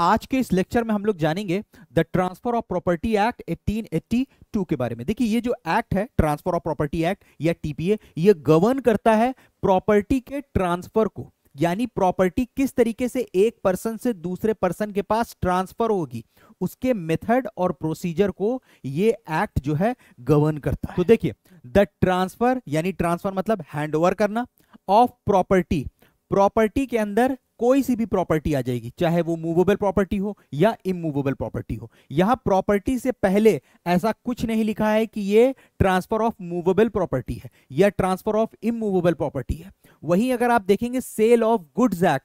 आज के इस लेक्चर में हम लोग जानेंगे the transfer of property act 1882 के बारे में देखिए ये जो एक्ट है ट्रांसफर ऑफ प्रॉपर्टी एक्ट या टीपीए ये गवर्न करता है प्रॉपर्टी के ट्रांसफर को यानी प्रॉपर्टी किस तरीके से एक पर्सन से दूसरे पर्सन के पास ट्रांसफर होगी उसके मेथड और प्रोसीजर को ये एक्ट जो है गवर्न करता है तो देखिए द ट्रांसफर यानी ट्रांसफर मतलब हैंडओवर करना ऑफ प्रॉपर्टी प्रॉपर्टी के अंदर कोई सी भी प्रॉपर्टी आ जाएगी चाहे वो मूवेबल प्रॉपर्टी हो या इमूवेबल प्रॉपर्टी हो यहां प्रॉपर्टी से पहले ऐसा कुछ नहीं लिखा है कि ये ट्रांसफर ऑफ मूवेबल प्रॉपर्टी है या ट्रांसफर ऑफ इमूवेबल प्रॉपर्टी है वहीं अगर आप देखेंगे सेल ऑफ गुड्स एक्ट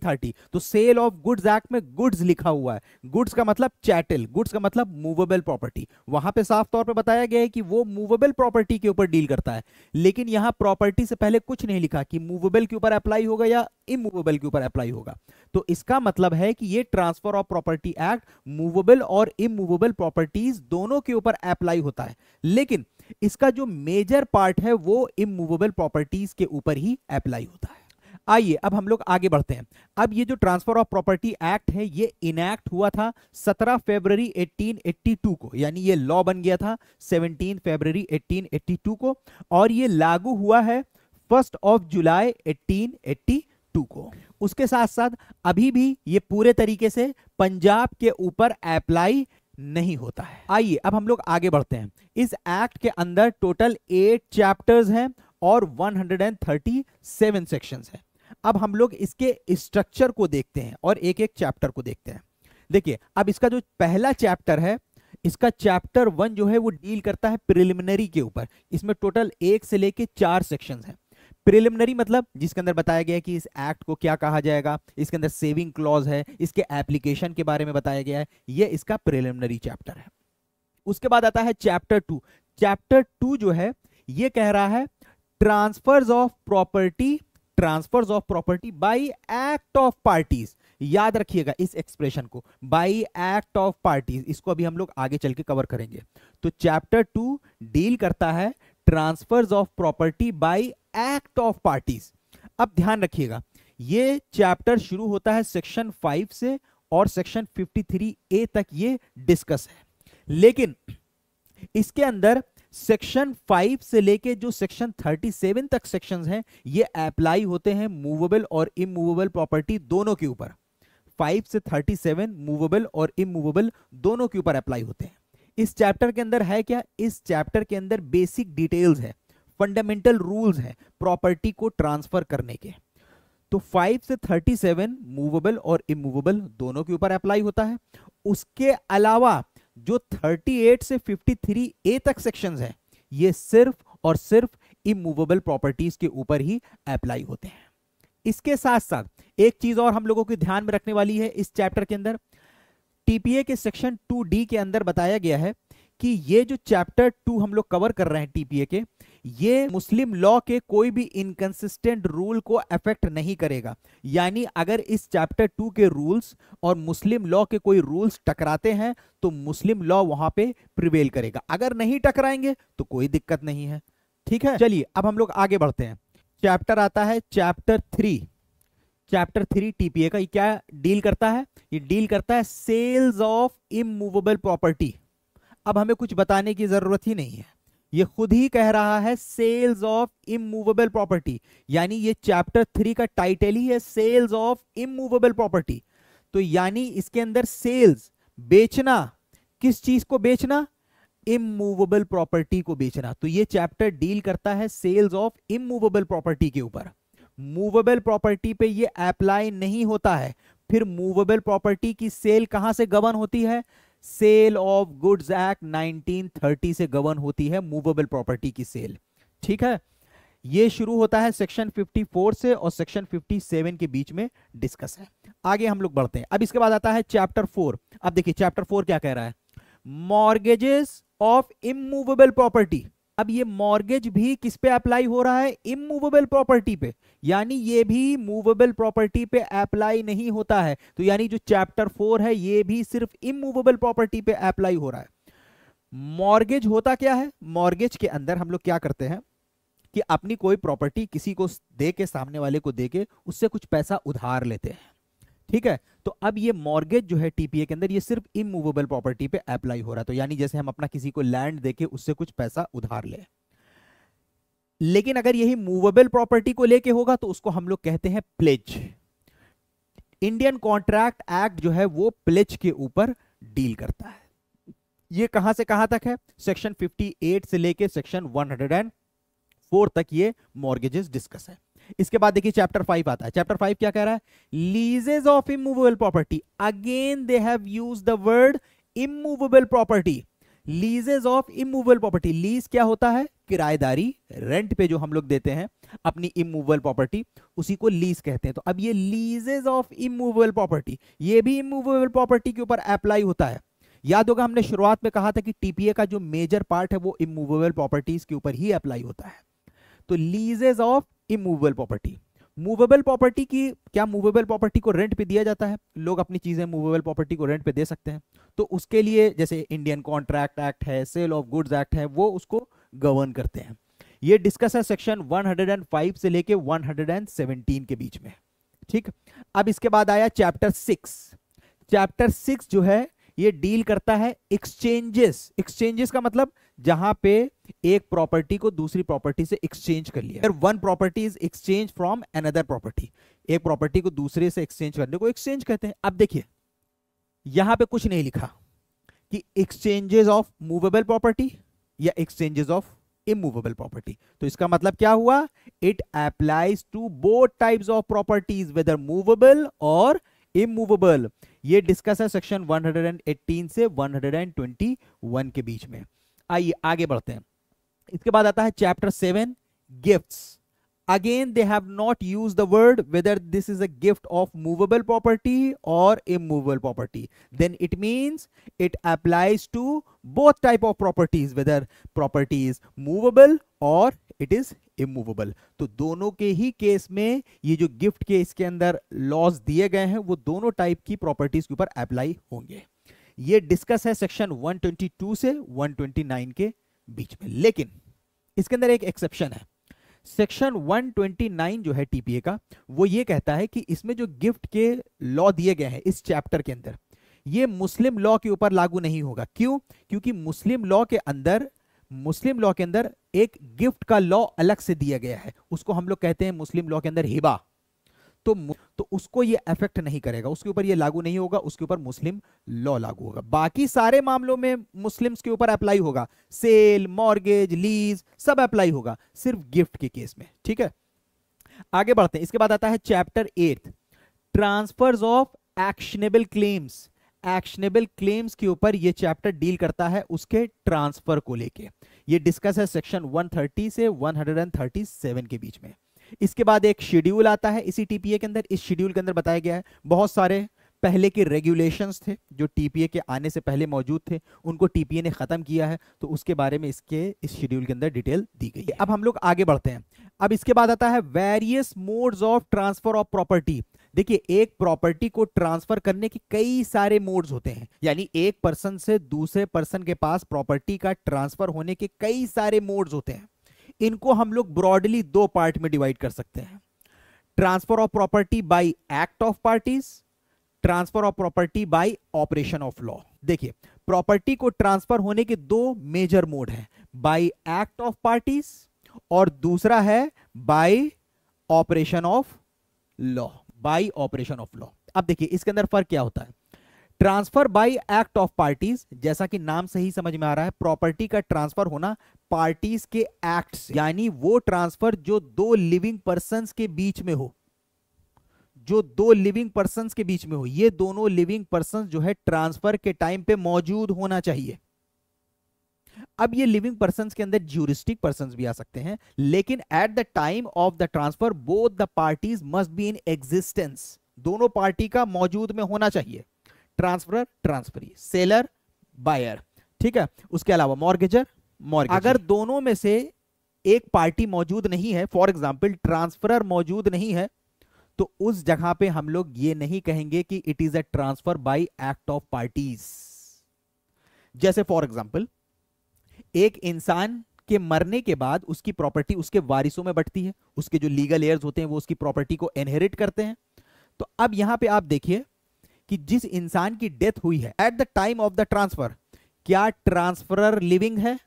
1930 तो सेल ऑफ गुड्स एक्ट में गुड्स लिखा हुआ है गुड्स का मतलब चैटल गुड्स का मतलब मूवेबल प्रॉपर्टी वहां पे साफ तौर पे बताया गया है कि वो मूवेबल प्रॉपर्टी के ऊपर डील करता है लेकिन यहाँ प्रॉपर्टी से पहले कुछ नहीं लिखा कि मूवेबल के ऊपर अप्लाई होगा या इमूवेबल के ऊपर अप्लाई होगा तो इसका मतलब है कि ये transfer of property act movable और इमूवेबल प्रॉपर्टीज दोनों के ऊपर अप्लाई होता है लेकिन इसका जो मेजर पार्ट है वो इमूवेबल प्रॉपर्टीज के ऊपर ही अप्लाई होता है आइए अब हम लोग आगे बढ़ते हैं अब ये जो ट्रांसफर ऑफ प्रॉपर्टी एक्ट है ये इनैक्ट हुआ था 17 फरवरी 1882 को यानी ये लॉ बन गया था 17 फरवरी 1882 को और ये लागू हुआ है फर्स्ट ऑफ जुलाई 1882 को उसके साथ साथ अभी भी ये पूरे तरीके से पंजाब के ऊपर अप्लाई नहीं होता है आइए अब हम लोग आगे बढ़ते हैं इस एक्ट के अंदर टोटल एट चैप्टर्स हैं और 137 सेक्शंस हैं अब हम लोग इसके स्ट्रक्चर को देखते हैं और एक एक चैप्टर को देखते हैं देखिए अब इसका जो पहला चैप्टर है इसका चैप्टर वन जो है वो डील करता है प्रिलिमिनरी के ऊपर इसमें टोटल एक से लेके चार सेक्शंस हैं प्रिलिमिनरी मतलब जिसके अंदर बताया गया है कि इस एक्ट को क्या कहा जाएगा इसके अंदर सेविंग क्लॉज है इसके एप्लीकेशन के बारे में बताया गया है यह इसका प्रिलिमिनरी चैप्टर है उसके बाद आता है चैप्टर टू चैप्टर टू जो है यह कह रहा है transfers of property transfers of property by act of parties याद रखिएगा इस एक्सप्रेशन को बाई एक्ट ऑफ पार्टीज इसको अभी हम लोग आगे चल के कवर करेंगे तो चैप्टर टू डील करता है transfers of property by act of parties अब ध्यान रखिएगा ये चैप्टर शुरू होता है सेक्शन फाइव से और सेक्शन फिफ्टी थ्री ए तक ये डिस्कस है लेकिन इसके अंदर सेक्शन फाइव से लेके जो सेक्शन थर्टी सेवन तक सेक्शंस हैं ये अप्लाई होते हैं मूवेबल और इमूवेबल प्रॉपर्टी दोनों के ऊपर फाइव से थर्टी सेवन मूवेबल और इमूवेबल दोनों के ऊपर अप्लाई होते हैं इस चैप्टर के अंदर है क्या इस चैप्टर के अंदर बेसिक डिटेल्स है फंडामेंटल रूल्स हैं प्रॉपर्टी को ट्रांसफर करने के तो 5 से 37 मूवेबल और इमूवेबल दोनों के ऊपर अप्लाई होता है उसके अलावा जो 38 से 53 ए तक सेक्शंस हैं ये सिर्फ और सिर्फ इमूवेबल प्रॉपर्टीज के ऊपर ही अप्लाई होते हैं इसके साथ साथ एक चीज और हम लोगों के ध्यान में रखने वाली है इस चैप्टर के अंदर टीपीए के सेक्शन टू डी के अंदर बताया गया है कि ये जो चैप्टर टू हम लोग कवर कर रहे हैं टीपीए के ये मुस्लिम लॉ के कोई भी इनकंसिस्टेंट रूल को अफेक्ट नहीं करेगा यानी अगर इस चैप्टर टू के रूल्स और मुस्लिम लॉ के कोई रूल्स टकराते हैं तो मुस्लिम लॉ वहां पे प्रिवेल करेगा अगर नहीं टकराएंगे तो कोई दिक्कत नहीं है ठीक है चलिए अब हम लोग आगे बढ़ते हैं चैप्टर आता है chapter three chapter three TPA का ये क्या डील करता है ये डील करता है सेल्स ऑफ इमूवेबल प्रॉपर्टी अब हमें कुछ बताने की जरूरत ही नहीं है ये खुद ही कह रहा है सेल्स ऑफ इमूवेबल प्रॉपर्टी यानी ये चैप्टर थ्री का टाइटल ही है सेल्स ऑफ इमूवेबल प्रॉपर्टी तो यानी इसके अंदर सेल्स बेचना किस चीज को बेचना इमूवेबल प्रॉपर्टी को बेचना तो ये चैप्टर डील करता है सेल्स ऑफ इमूवेबल प्रॉपर्टी के ऊपर मूवेबल प्रॉपर्टी पे ये अप्लाई नहीं होता है फिर मूवेबल प्रॉपर्टी की सेल कहां से गबन होती है सेल ऑफ गुड्स एक्ट 1930 से गवर्न होती है मूवेबल प्रॉपर्टी की सेल ठीक है ये शुरू होता है सेक्शन 54 से और सेक्शन 57 के बीच में डिस्कस है आगे हम लोग बढ़ते हैं अब इसके बाद आता है चैप्टर फोर अब देखिए चैप्टर फोर क्या कह रहा है मॉर्गेजेस ऑफ इमूवेबल प्रॉपर्टी अब ये मॉर्गेज भी किस पे अप्लाई हो रहा है इमूवेबल प्रॉपर्टी पे यानी ये भी मूवेबल प्रॉपर्टी पे अप्लाई नहीं होता है तो यानी जो चैप्टर फोर है ये भी सिर्फ इमूवेबल प्रॉपर्टी पे अप्लाई हो रहा है मॉर्गेज होता क्या है मॉर्गेज के अंदर हम लोग क्या करते हैं कि अपनी कोई प्रॉपर्टी किसी को दे के सामने वाले को दे के उससे कुछ पैसा उधार लेते हैं ठीक है तो अब ये मॉर्गेज जो है टीपीए के अंदर ये सिर्फ इमूवेबल प्रॉपर्टी पे अप्लाई हो रहा है तो यानी जैसे हम अपना किसी को लैंड देके उससे कुछ पैसा उधार ले लेकिन अगर यही मूवेबल प्रॉपर्टी को लेके होगा तो उसको हम लोग कहते हैं प्लेज इंडियन कॉन्ट्रैक्ट एक्ट जो है वो प्लेज के ऊपर डील करता है ये कहां से कहां तक है सेक्शन 58 से लेके सेक्शन 104 तक ये मॉर्गेजेस डिस्कस है इसके बाद देखिए चैप्टर फाइव आता है चैप्टर फाइव क्या कह रहा है leases of immovable property again they have use the word immovable property leases of immovable property lease क्या होता है किराएदारी रेंट पे जो हम लोग देते हैं अपनी इमूवेबल प्रॉपर्टी उसी को लीज कहते हैं तो अब ये लीजेज ऑफ इमूवेबल प्रॉपर्टी ये भी इमूवेबल प्रॉपर्टी के ऊपर अप्लाई होता है याद होगा हमने शुरुआत में कहा था कि टीपीए का जो मेजर पार्ट है वो इमूवेबल प्रॉपर्टीज के ऊपर ही अप्लाई होता है तो leases of immovable property movable property की क्या मूवेबल प्रॉपर्टी को रेंट पे दिया जाता है लोग अपनी चीज़ें मूवेबल प्रॉपर्टी को रेंट पे दे सकते हैं तो उसके लिए जैसे इंडियन कॉन्ट्रैक्ट एक्ट है सेल ऑफ गुड्स एक्ट है वो उसको गवर्न करते हैं ये डिस्कस है सेक्शन 105 से लेके 117 के बीच में ठीक अब इसके बाद आया चैप्टर सिक्स चैप्टर सिक्स जो है ये डील करता है एक्सचेंजेस एक्सचेंजेस का मतलब जहां पे एक प्रॉपर्टी को दूसरी प्रॉपर्टी से एक्सचेंज कर लिया one property is exchange from another property एक प्रॉपर्टी को दूसरे से एक्सचेंज करने को एक्सचेंज कहते हैं अब देखिए यहां पे कुछ नहीं लिखा कि एक्सचेंजेस ऑफ मूवेबल प्रॉपर्टी या एक्सचेंजेस ऑफ इमूवेबल प्रॉपर्टी तो इसका मतलब क्या हुआ it applies to both types of properties whether movable और इमूवेबल ये डिस्कस है सेक्शन 118 से 121 के बीच में आइए आगे बढ़ते हैं इसके बाद आता है chapter seven gift again they have not use the word whether this is a gift of movable property और immovable property then it means it applies to both type of properties whether property is movable और it is immovable तो दोनों के ही case में ये जो gift के इसके अंदर लॉस दिए गए हैं वो दोनों टाइप की प्रॉपर्टीज के ऊपर अप्लाई होंगे ये डिस्कस है सेक्शन 122 से 129 के बीच में लेकिन इसके अंदर एक एक्सेप्शन है सेक्शन 129 जो है टीपीए का वो ये कहता है कि इसमें जो गिफ्ट के लॉ दिए गए हैं इस चैप्टर के अंदर ये मुस्लिम लॉ के ऊपर लागू नहीं होगा क्यों क्योंकि मुस्लिम लॉ के अंदर मुस्लिम लॉ के अंदर एक गिफ्ट का लॉ अलग से दिया गया है उसको हम लोग कहते हैं मुस्लिम लॉ के अंदर हिबा तो तो उसको ये अफेक्ट नहीं करेगा उसके ऊपर ये लागू नहीं होगा उसके ऊपर मुस्लिम लॉ लागू होगा बाकी सारे मामलों में मुस्लिम्स के ऊपर अप्लाई होगा सेल मॉर्गेज लीज सब अप्लाई होगा सिर्फ गिफ्ट के केस में ठीक है आगे बढ़ते हैं इसके बाद आता है chapter eight transfers of actionable claims actionable claims के ऊपर ये चैप्टर डील करता है उसके ट्रांसफर को लेके ये डिस्कस है सेक्शन 130 से 137 के बीच में इसके बाद एक शेड्यूल आता है इसी टीपीए के अंदर इस शेड्यूल के अंदर बताया गया है बहुत सारे पहले के रेगुलेशंस थे जो टीपीए के आने से पहले मौजूद थे उनको टीपीए ने ख़त्म किया है तो उसके बारे में इसके इस शेड्यूल के अंदर डिटेल दी गई है अब हम लोग आगे बढ़ते हैं अब इसके बाद आता है various modes of transfer of property देखिए एक प्रॉपर्टी को ट्रांसफर करने के कई सारे मोड्स होते हैं यानी एक पर्सन से दूसरे पर्सन के पास प्रॉपर्टी का ट्रांसफर होने के कई सारे मोड्स होते हैं इनको हम लोग ब्रॉडली दो पार्ट में डिवाइड कर सकते हैं transfer of property by act of parties transfer of property by operation of law देखिए प्रॉपर्टी को ट्रांसफर होने के दो मेजर मोड हैं बाय एक्ट ऑफ पार्टीज और दूसरा है by operation of law by operation of law अब देखिए इसके अंदर फर्क क्या होता है transfer by act of parties जैसा कि नाम से ही समझ में आ रहा है प्रॉपर्टी का ट्रांसफर होना पार्टीज के एक्ट यानी वो ट्रांसफर जो दो लिविंग पर्सन के बीच में हो जो दो लिविंग पर्सन के बीच में हो ये दोनों लिविंग पर्सन जो है ट्रांसफर के टाइम पे मौजूद होना चाहिए अब ये लिविंग पर्सन के अंदर ज्यूरिस्टिक पर्सन भी आ सकते हैं लेकिन at the time of the transfer both the parties must be in existence दोनों पार्टी का मौजूद में होना चाहिए ट्रांसफर ट्रांसफरी सेलर बायर ठीक है उसके अलावा मॉर्गेजर मॉर्गेज अगर दोनों में से एक पार्टी मौजूद नहीं है फॉर एग्जाम्पल ट्रांसफरर मौजूद नहीं है तो उस जगह पे हम लोग ये नहीं कहेंगे कि it is a transfer by act of parties जैसे फॉर एग्जाम्पल एक इंसान के मरने के बाद उसकी प्रॉपर्टी उसके वारिसों में बटती है उसके जो लीगल एयर्स होते हैं वो उसकी प्रॉपर्टी को एनहेरिट करते हैं तो अब यहां पे आप देखिए कि जिस इंसान की डेथ हुई है at the time of the transfer क्या ट्रांसफरर लिविंग है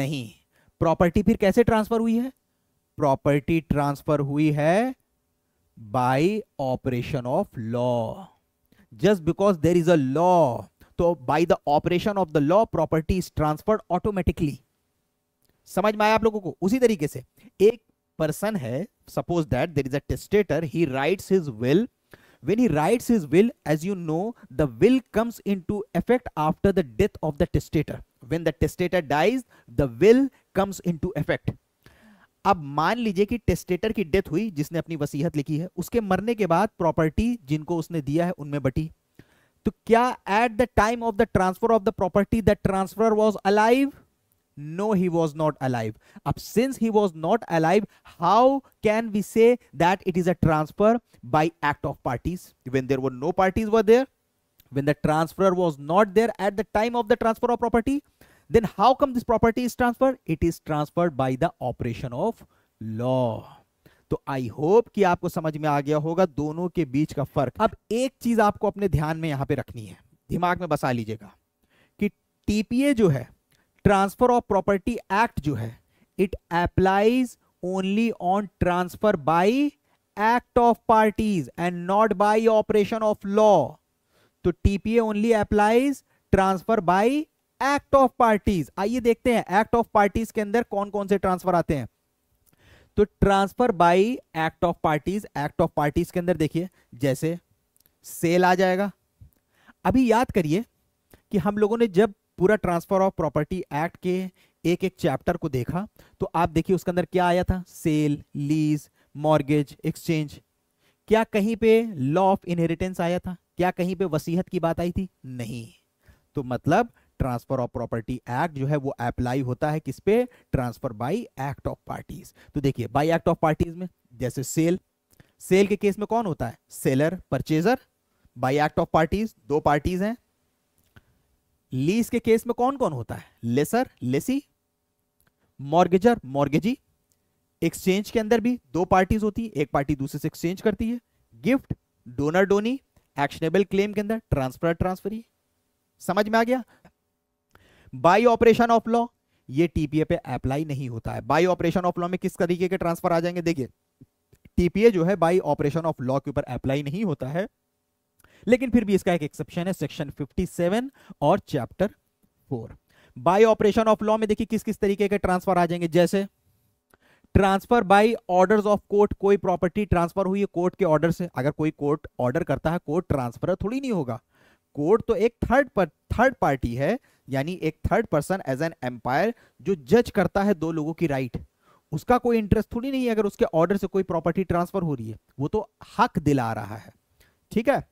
नहीं प्रॉपर्टी फिर कैसे ट्रांसफर हुई है प्रॉपर्टी ट्रांसफर हुई है by operation of law just because there is a law तो by the operation of the law property is transferred automatically समझ में आया आप लोगों को उसी तरीके से एक पर्सन है suppose that there is a testator he writes his will when he writes his will as you know the will comes into effect after the death of the testator when the testator dies the will comes into effect अब मान लीजिए कि testator की death हुई जिसने अपनी वसीहत लिखी है उसके मरने के बाद प्रॉपर्टी जिनको उसने दिया है उनमें बटी तो क्या at the time of the transfer of the property the transfer was alive no he was not alive up since he was not alive how can we say that it is a transfer by act of parties when there were no parties were there when the transferor was not there at the time of the transfer of property then how come this property is transferred it is transferred by the operation of law तो I hope कि आपको समझ में आ गया होगा दोनों के बीच का फर्क अब एक चीज आपको अपने ध्यान में यहां पे रखनी है दिमाग में बसा लीजिएगा कि टीपीए जो है ट्रांसफर ऑफ प्रॉपर्टी एक्ट जो है it applies only on transfer by act of parties and not by operation of law तो TPA only applies transfer by act of parties आइए देखते हैं एक्ट ऑफ पार्टीज के अंदर कौन कौन से ट्रांसफर आते हैं तो transfer by act of parties act of parties के अंदर देखिए जैसे सेल आ जाएगा अभी याद करिए कि हम लोगों ने जब पूरा ट्रांसफर ऑफ प्रॉपर्टी एक्ट के एक एक चैप्टर को देखा तो आप देखिए उसके अंदर क्या आया था सेल लीज मॉर्गेज एक्सचेंज क्या कहीं पे लॉ ऑफ इनहेरिटेंस आया था क्या कहीं पे वसीहत की बात आई थी नहीं तो मतलब ट्रांसफर ऑफ प्रॉपर्टी एक्ट जो है वो अप्लाई होता है किस पे transfer by act of parties तो देखिए बाय एक्ट ऑफ पार्टीज में जैसे सेल सेल के केस में कौन होता है seller purchaser by act of parties दो पार्टीज हैं लीज के केस में कौन कौन होता है lessor lessee mortgagor mortgagee exchange के अंदर भी दो पार्टीज होती है एक पार्टी दूसरे से एक्सचेंज करती है gift donor donee actionable claim के अंदर ट्रांसफर ट्रांसफरी समझ में आ गया बाई ऑपरेशन ऑफ लॉ ये टीपीए पे अप्लाई नहीं होता है बाई ऑपरेशन ऑफ लॉ में किस तरीके के ट्रांसफर आ जाएंगे देखिए टीपीए जो है बाई ऑपरेशन ऑफ लॉ के ऊपर अप्लाई नहीं होता है लेकिन फिर भी इसका एक एक्सेप्शन है सेक्शन 57 और chapter 4 by operation of law में देखिए किस किस तरीके के ट्रांसफर आ जाएंगे जैसे transfer by orders of court कोई प्रॉपर्टी ट्रांसफर हुई है कोर्ट के ऑर्डर से अगर कोई कोर्ट ऑर्डर करता है कोर्ट ट्रांसफर थोड़ी नहीं होगा कोर्ट तो एक थर्ड पर थर्ड पार्टी है यानी एक third person as an umpire जो जज करता है दो लोगों की राइट right. उसका कोई इंटरेस्ट थोड़ी नहीं है अगर उसके ऑर्डर से कोई प्रॉपर्टी ट्रांसफर हो रही है वो तो हक दिला रहा है ठीक है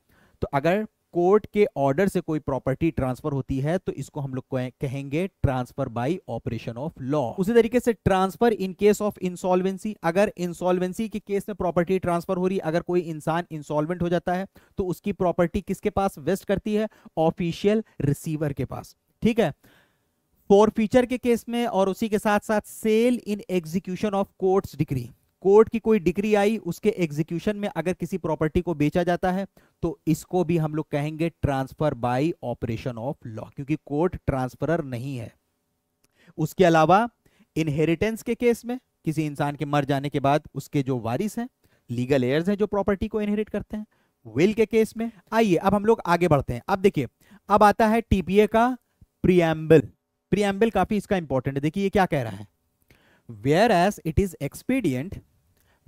तो अगर कोर्ट के ऑर्डर से कोई प्रॉपर्टी ट्रांसफर होती है तो इसको हम लोग कहेंगे transfer by operation of law उसी तरीके से transfer in case of insolvency अगर इंसॉल्वेंसी के केस में प्रॉपर्टी ट्रांसफर हो रही अगर कोई इंसान इंसॉल्वेंट हो जाता है तो उसकी प्रॉपर्टी किसके पास वेस्ट करती है ऑफिशियल रिसीवर के पास ठीक है फॉर फ्यूचर के केस में और उसी के साथ साथ sale in execution of court decree court की कोई डिग्री आई उसके एग्जीक्यूशन में अगर किसी प्रॉपर्टी को बेचा जाता है तो इसको भी हम लोग कहेंगे transfer by operation of law क्योंकि कोर्ट ट्रांसफरर नहीं है उसके अलावा इनहेरिटेंस के केस में किसी इंसान के मर जाने के बाद उसके जो वारिस हैं लीगल एयर्स हैं जो प्रॉपर्टी को इनहेरिट करते हैं विल के केस में आइए अब हम लोग आगे बढ़ते हैं अब देखिए अब आता है टीपीए का प्रियम्बल प्रियम्बल काफी इसका इंपॉर्टेंट है देखिए ये क्या कह रहा है whereas it is expedient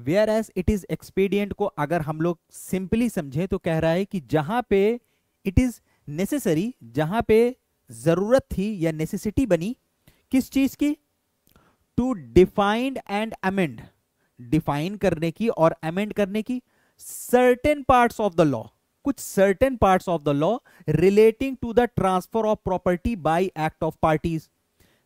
whereas it is expedient को अगर हम लोग सिंपली समझें तो कह रहा है कि जहां पे इट इज नेसेसरी जहां पे जरूरत थी या नेसेसिटी बनी किस चीज की to defined and amend define करने की और अमेंड करने की certain parts of the law कुछ certain parts of the law relating to the transfer of property by act of parties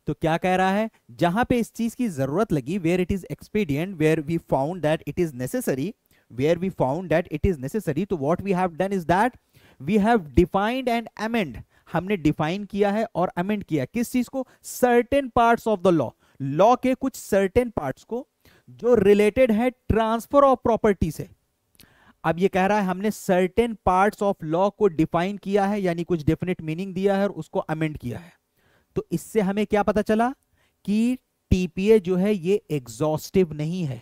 तो क्या कह रहा है जहां पे इस चीज की जरूरत लगी where it is expedient where we found that it is necessary where we found that it is necessary तो what we have done is that we have defined and amend हमने डिफाइन किया है और अमेंड किया किस चीज को certain parts of the law law के कुछ सर्टेन पार्ट्स को जो रिलेटेड है ट्रांसफर ऑफ प्रॉपर्टी से अब ये कह रहा है हमने सर्टेन पार्ट्स ऑफ लॉ को डिफाइन किया है यानी कुछ डेफिनेट मीनिंग दिया है और उसको अमेंड किया है तो इससे हमें क्या पता चला कि टीपीए जो है ये एग्जॉस्टिव नहीं है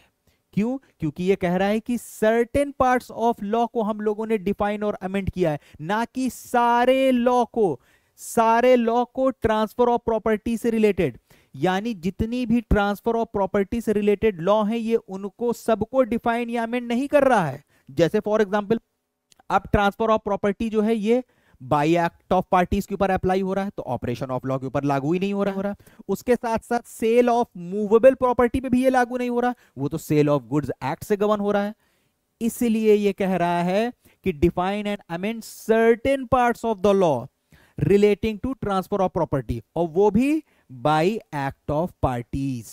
क्यों क्योंकि ये कह रहा है कि सर्टेन पार्ट्स ऑफ लॉ को हम लोगों ने डिफाइन और अमेंड किया है ना कि सारे लॉ को सारे लॉ को ट्रांसफर ऑफ प्रॉपर्टी से रिलेटेड यानी जितनी भी ट्रांसफर ऑफ प्रॉपर्टी से रिलेटेड लॉ है ये उनको सबको डिफाइन या अमेंड नहीं कर रहा है जैसे फॉर एग्जाम्पल अब ट्रांसफर ऑफ प्रॉपर्टी जो है ये बाई एक्ट ऑफ पार्टीज के ऊपर अप्लाई हो रहा है तो ऑपरेशन ऑफ लॉ के ऊपर लागू ही नहीं हो रहा हो रहा उसके साथ साथ सेल ऑफ मूवेबल प्रॉपर्टी पे भी ये लागू नहीं हो रहा वो तो सेल ऑफ गुड्स एक्ट से गवर्न हो रहा है इसलिए ये कह रहा है कि define and amend certain part of the law relating to transfer of property और वो भी बाई एक्ट ऑफ पार्टीज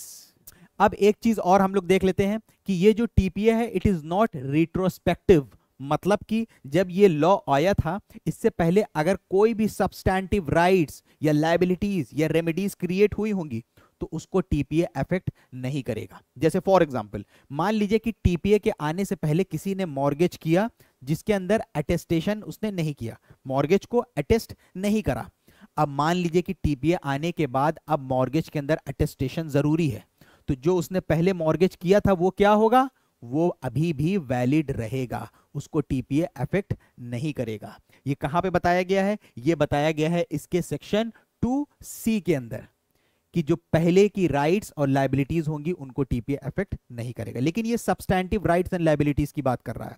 अब एक चीज और हम लोग देख लेते हैं कि ये जो टीपीए है इट इज नॉट रिट्रोस्पेक्टिव मतलब कि जब ये लॉ आया था इससे पहले अगर कोई भी सब्सटैंटिव राइट्स या लाइबिलिटीज या रेमेडीज क्रिएट हुई होंगी तो उसको टीपीए अफेक्ट नहीं करेगा जैसे फॉर एग्जांपल मान लीजिए कि टीपीए के आने से पहले किसी ने मॉर्गेज किया जिसके अंदर अटेस्टेशन उसने नहीं किया मॉर्गेज को अटेस्ट नहीं करा अब मान लीजिए कि टीपीए आने के बाद अब मॉर्गेज के अंदर अटेस्टेशन जरूरी है तो जो उसने पहले मॉर्गेज किया था वो क्या होगा वो अभी भी वैलिड रहेगा उसको टीपीए अफेक्ट नहीं करेगा ये कहां पे बताया गया है ये बताया गया है इसके सेक्शन टू सी के अंदर कि जो पहले की राइट्स और लाइबिलिटीज होंगी उनको टीपीए अफेक्ट नहीं करेगा लेकिन ये सब्सटैंडिव राइट्स एंड लाइबिलिटीज की बात कर रहा है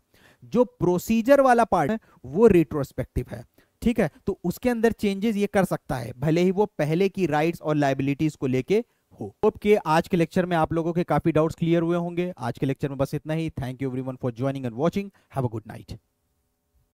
जो प्रोसीजर वाला पार्ट है वो रिट्रोस्पेक्टिव है ठीक है तो उसके अंदर चेंजेस ये कर सकता है भले ही वो पहले की राइट्स और लाइबिलिटीज को लेके हो होप तो के आज के लेक्चर में आप लोगों के काफी डाउट्स क्लियर हुए होंगे आज के लेक्चर में बस इतना ही thank you everyone for joining and watching have a good night